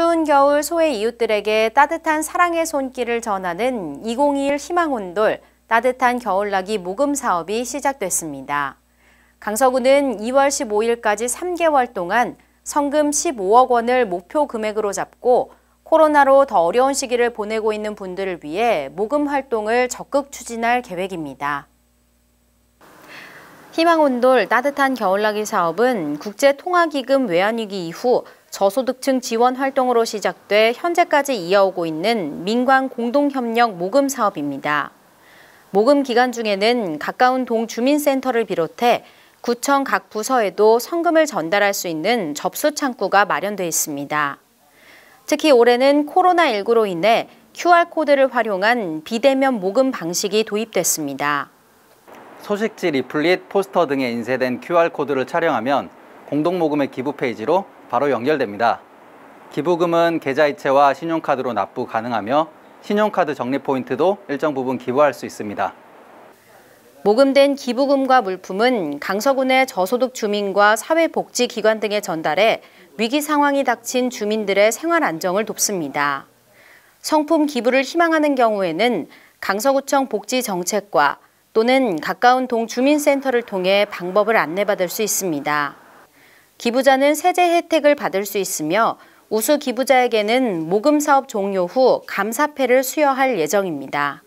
추운 겨울 소외 이웃들에게 따뜻한 사랑의 손길을 전하는 2021 희망온돌 따뜻한 겨울나기 모금 사업이 시작됐습니다. 강서구는 2월 15일까지 3개월 동안 성금 15억 원을 목표 금액으로 잡고 코로나로 더 어려운 시기를 보내고 있는 분들을 위해 모금 활동을 적극 추진할 계획입니다. 희망온돌 따뜻한 겨울나기 사업은 국제통화기금 외환위기 이후 저소득층 지원 활동으로 시작돼 현재까지 이어오고 있는 민관 공동협력 모금 사업입니다. 모금 기간 중에는 가까운 동주민센터를 비롯해 구청 각 부서에도 성금을 전달할 수 있는 접수 창구가 마련돼 있습니다. 특히 올해는 코로나19로 인해 QR코드를 활용한 비대면 모금 방식이 도입됐습니다. 소식지 리플릿, 포스터 등에 인쇄된 QR코드를 촬영하면 공동모금의 기부 페이지로 바로 연결됩니다. 기부금은 계좌이체와 신용카드로 납부 가능하며 신용카드 적립 포인트도 일정 부분 기부할 수 있습니다. 모금된 기부금과 물품은 강서군의 저소득 주민과 사회복지기관 등에 전달해 위기 상황이 닥친 주민들의 생활 안정을 돕습니다. 성품 기부를 희망하는 경우에는 강서구청 복지정책과 또는 가까운 동주민센터를 통해 방법을 안내받을 수 있습니다. 기부자는 세제 혜택을 받을 수 있으며 우수 기부자에게는 모금 사업 종료 후 감사패를 수여할 예정입니다.